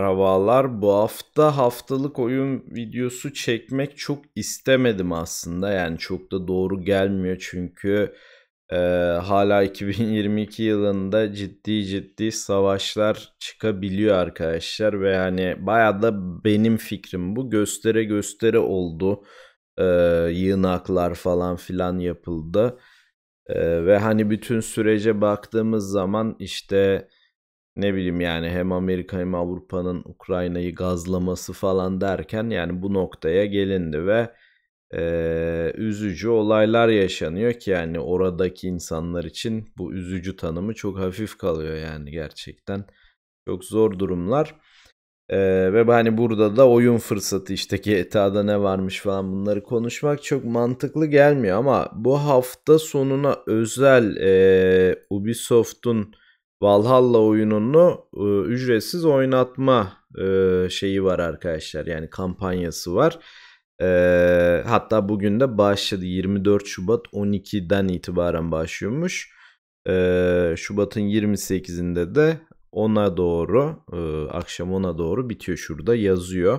Merhabalar. Bu hafta haftalık oyun videosu çekmek çok istemedim aslında. Yani çok da doğru gelmiyor çünkü e, hala 2022 yılında ciddi ciddi savaşlar çıkabiliyor arkadaşlar ve hani bayağı da benim fikrim bu. Göstere göstere oldu. E, yığınaklar falan filan yapıldı. E, ve hani bütün sürece baktığımız zaman işte ne bileyim yani hem Amerika hem Avrupa'nın Ukrayna'yı gazlaması falan derken yani bu noktaya gelindi ve e, üzücü olaylar yaşanıyor ki yani oradaki insanlar için bu üzücü tanımı çok hafif kalıyor yani gerçekten çok zor durumlar. Ee, ve hani burada da oyun fırsatı işte GTA'da ne varmış falan bunları konuşmak çok mantıklı gelmiyor ama bu hafta sonuna özel e, Ubisoft'un Valhalla oyununu e, ücretsiz oynatma e, şeyi var arkadaşlar. Yani kampanyası var. E, hatta bugün de başladı. 24 Şubat 12'den itibaren başlıyormuş. Şubat'ın 28'inde de ona doğru akşam ona doğru bitiyor şurada yazıyor.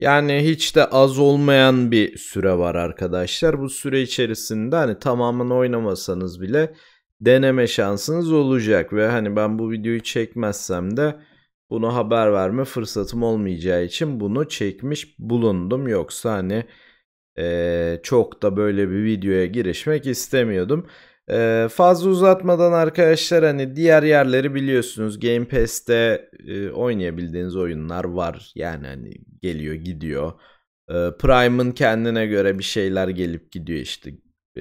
Yani hiç de az olmayan bir süre var arkadaşlar. Bu süre içerisinde hani tamamını oynamasanız bile deneme şansınız olacak ve hani ben bu videoyu çekmezsem de bunu haber verme fırsatım olmayacağı için bunu çekmiş bulundum. Yoksa hani e, çok da böyle bir videoya girişmek istemiyordum. E, fazla uzatmadan arkadaşlar hani diğer yerleri biliyorsunuz Game Pass'te e, oynayabildiğiniz oyunlar var. Yani hani geliyor gidiyor. E, Prime'ın kendine göre bir şeyler gelip gidiyor işte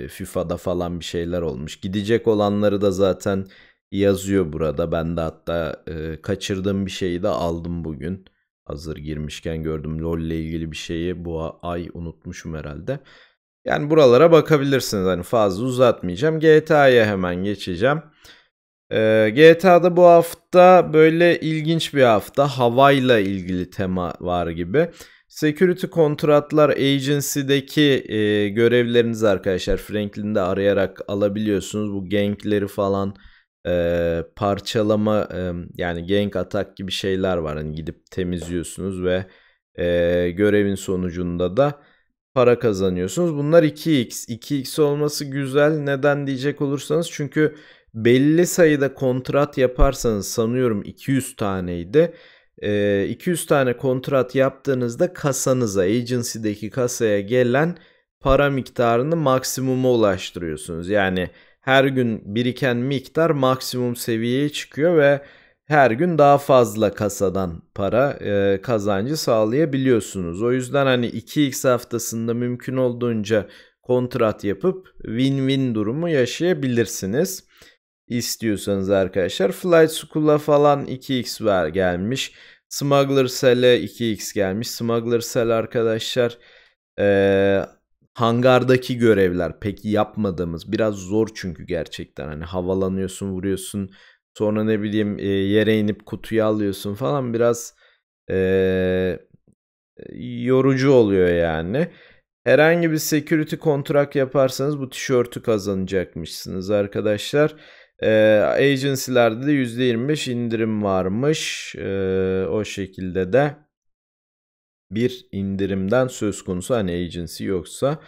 FIFA'da falan bir şeyler olmuş. Gidecek olanları da zaten yazıyor burada. Ben de hatta e, kaçırdığım bir şeyi de aldım bugün. Hazır girmişken gördüm LoL ile ilgili bir şeyi bu ay unutmuşum herhalde. Yani buralara bakabilirsiniz. Hani fazla uzatmayacağım. GTA'ya hemen geçeceğim. E, GTA'da bu hafta böyle ilginç bir hafta. Havayla ilgili tema var gibi. Security Kontratlar Agency'deki e, görevlerinizi arkadaşlar Franklin'de arayarak alabiliyorsunuz. Bu gankleri falan e, parçalama e, yani gank atak gibi şeyler var. Yani gidip temizliyorsunuz ve e, görevin sonucunda da para kazanıyorsunuz. Bunlar 2x. 2x olması güzel. Neden diyecek olursanız çünkü belli sayıda kontrat yaparsanız sanıyorum 200 taneydi 200 ee, tane kontrat yaptığınızda kasanıza, agency'deki kasaya gelen para miktarını maksimuma ulaştırıyorsunuz. Yani her gün biriken miktar maksimum seviyeye çıkıyor ve her gün daha fazla kasadan para e, kazancı sağlayabiliyorsunuz. O yüzden hani 2x haftasında mümkün olduğunca kontrat yapıp win-win durumu yaşayabilirsiniz istiyorsanız arkadaşlar. Flight School'a falan 2x ver gelmiş. Smuggler Cell'e 2x gelmiş. Smuggler Cell arkadaşlar ee, hangardaki görevler pek yapmadığımız biraz zor çünkü gerçekten hani havalanıyorsun vuruyorsun sonra ne bileyim yere inip kutuyu alıyorsun falan biraz e, yorucu oluyor yani. Herhangi bir security kontrak yaparsanız bu tişörtü kazanacakmışsınız arkadaşlar. E, agency'lerde de %25 indirim varmış. E, o şekilde de bir indirimden söz konusu hani agency yoksa.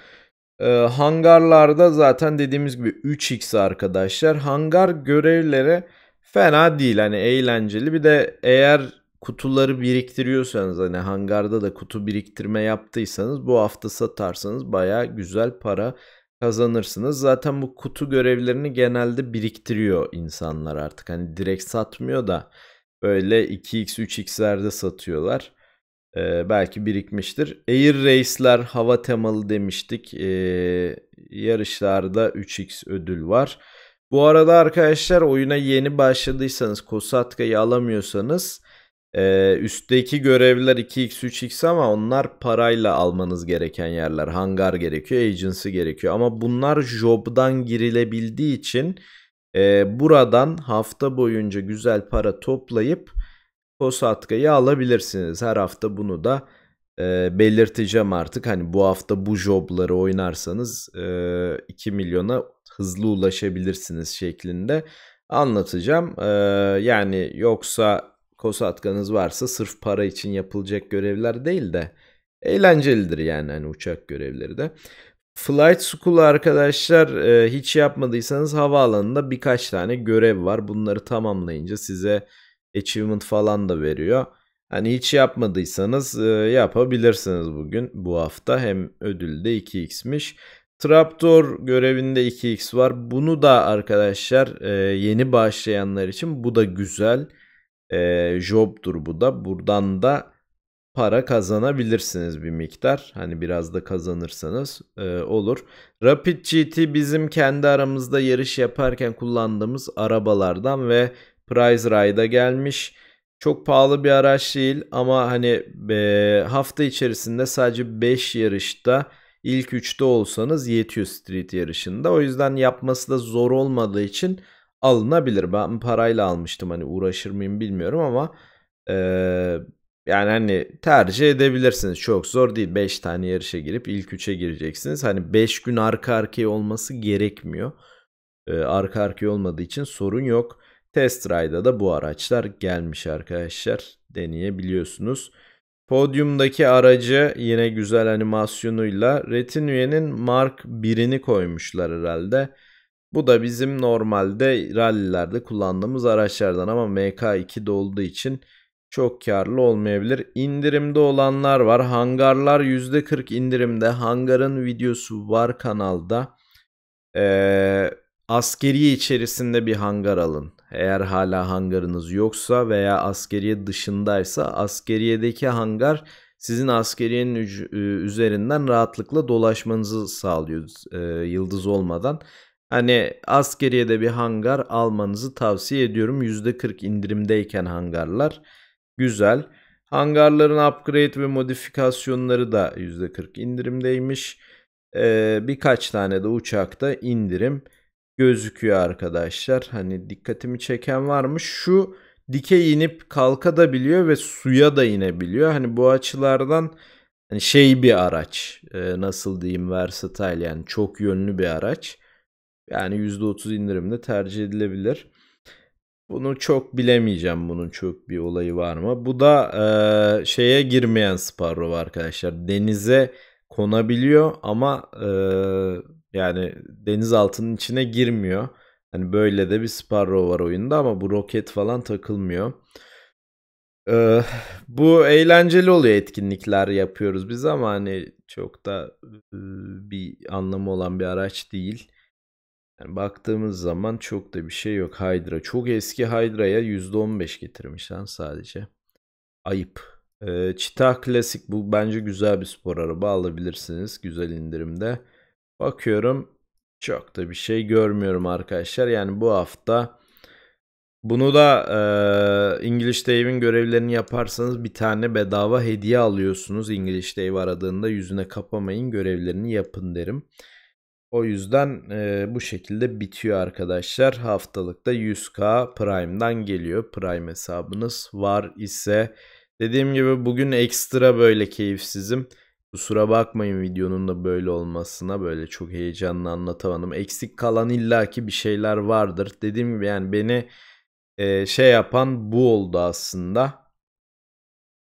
E, hangarlarda zaten dediğimiz gibi 3x arkadaşlar. Hangar görevlere fena değil hani eğlenceli. Bir de eğer kutuları biriktiriyorsanız hani hangarda da kutu biriktirme yaptıysanız bu hafta satarsanız baya güzel para kazanırsınız. Zaten bu kutu görevlerini genelde biriktiriyor insanlar artık. Hani direkt satmıyor da böyle 2x 3x'lerde satıyorlar. Ee, belki birikmiştir. Air Race'ler hava temalı demiştik. Ee, yarışlarda 3x ödül var. Bu arada arkadaşlar oyuna yeni başladıysanız Kosatka'yı alamıyorsanız ee, üstteki görevler 2x 3x ama onlar parayla almanız gereken yerler. Hangar gerekiyor, agency gerekiyor. Ama bunlar job'dan girilebildiği için e, buradan hafta boyunca güzel para toplayıp Kosatka'yı alabilirsiniz. Her hafta bunu da e, belirteceğim artık. Hani bu hafta bu jobları oynarsanız e, 2 milyona hızlı ulaşabilirsiniz şeklinde anlatacağım. E, yani yoksa Kosatkanız varsa sırf para için yapılacak görevler değil de eğlencelidir yani hani uçak görevleri de. Flight School arkadaşlar e, hiç yapmadıysanız havaalanında birkaç tane görev var. Bunları tamamlayınca size achievement falan da veriyor. Hani hiç yapmadıysanız e, yapabilirsiniz bugün bu hafta. Hem ödülde 2x'miş. Trapdoor görevinde 2x var. Bunu da arkadaşlar e, yeni başlayanlar için bu da güzel e, ee, jobtur bu da. Buradan da para kazanabilirsiniz bir miktar. Hani biraz da kazanırsanız e, olur. Rapid GT bizim kendi aramızda yarış yaparken kullandığımız arabalardan ve Prize Ride'a gelmiş. Çok pahalı bir araç değil ama hani e, hafta içerisinde sadece 5 yarışta ilk 3'te olsanız yetiyor Street yarışında. O yüzden yapması da zor olmadığı için alınabilir. Ben parayla almıştım hani uğraşır mıyım bilmiyorum ama e, yani hani tercih edebilirsiniz. Çok zor değil. 5 tane yarışa girip ilk 3'e gireceksiniz. Hani 5 gün arka arkaya olması gerekmiyor. E, arka arkaya olmadığı için sorun yok. Test ride'a da bu araçlar gelmiş arkadaşlar. Deneyebiliyorsunuz. Podyumdaki aracı yine güzel animasyonuyla Retinue'nin Mark 1'ini koymuşlar herhalde. Bu da bizim normalde rallilerde kullandığımız araçlardan ama MK2'de olduğu için çok karlı olmayabilir. İndirimde olanlar var. Hangarlar %40 indirimde. Hangarın videosu var kanalda. Ee, askeriye içerisinde bir hangar alın. Eğer hala hangarınız yoksa veya askeriye dışındaysa askeriyedeki hangar sizin askeriyenin üzerinden rahatlıkla dolaşmanızı sağlıyor e, yıldız olmadan. Hani askeriye de bir hangar almanızı tavsiye ediyorum. %40 indirimdeyken hangarlar. Güzel. Hangarların upgrade ve modifikasyonları da %40 indirimdeymiş. Ee, birkaç tane de uçakta indirim gözüküyor arkadaşlar. Hani dikkatimi çeken var mı? Şu dikey inip kalka da biliyor ve suya da inebiliyor. Hani bu açılardan hani şey bir araç. Ee, nasıl diyeyim versatile yani çok yönlü bir araç. Yani %30 indirimde tercih edilebilir. Bunu çok bilemeyeceğim. Bunun çok bir olayı var mı? Bu da e, şeye girmeyen Sparrow arkadaşlar. Denize konabiliyor ama e, yani deniz altının içine girmiyor. Hani böyle de bir Sparrow var oyunda ama bu roket falan takılmıyor. Ee, bu eğlenceli oluyor etkinlikler yapıyoruz biz ama hani çok da e, bir anlamı olan bir araç değil. Yani baktığımız zaman çok da bir şey yok. Hydra çok eski Hydra'ya %15 getirmiş lan sadece. Ayıp. Ee, Çita klasik bu bence güzel bir spor araba alabilirsiniz güzel indirimde. Bakıyorum çok da bir şey görmüyorum arkadaşlar. Yani bu hafta bunu da e, English Dave'in görevlerini yaparsanız bir tane bedava hediye alıyorsunuz. English Dave aradığında yüzüne kapamayın görevlerini yapın derim. O yüzden e, bu şekilde bitiyor arkadaşlar. Haftalıkta 100k Prime'dan geliyor. Prime hesabınız var ise dediğim gibi bugün ekstra böyle keyifsizim. Kusura bakmayın videonun da böyle olmasına böyle çok heyecanlı anlatamadım. Eksik kalan illaki bir şeyler vardır. Dediğim gibi yani beni e, şey yapan bu oldu aslında.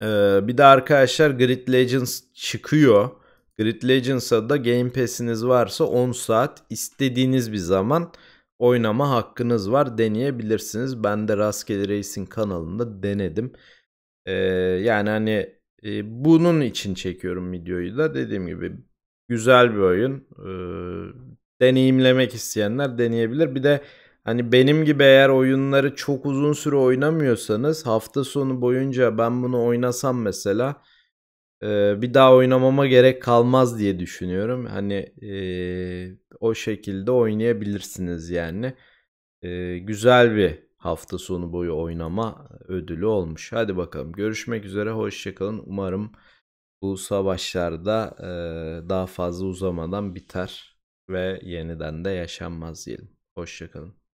E, bir de arkadaşlar Grid Legends çıkıyor. Grid Legends'a da Game Pass'iniz varsa 10 saat istediğiniz bir zaman oynama hakkınız var deneyebilirsiniz. Ben de Rastgele Racing kanalında denedim. Ee, yani hani e, bunun için çekiyorum videoyu da dediğim gibi güzel bir oyun. Ee, deneyimlemek isteyenler deneyebilir. Bir de hani benim gibi eğer oyunları çok uzun süre oynamıyorsanız hafta sonu boyunca ben bunu oynasam mesela e, bir daha oynamama gerek kalmaz diye düşünüyorum. Hani e, o şekilde oynayabilirsiniz yani. E, güzel bir hafta sonu boyu oynama ödülü olmuş. Hadi bakalım görüşmek üzere hoşçakalın. Umarım bu savaşlarda e, daha fazla uzamadan biter ve yeniden de yaşanmaz diyelim. Hoşçakalın.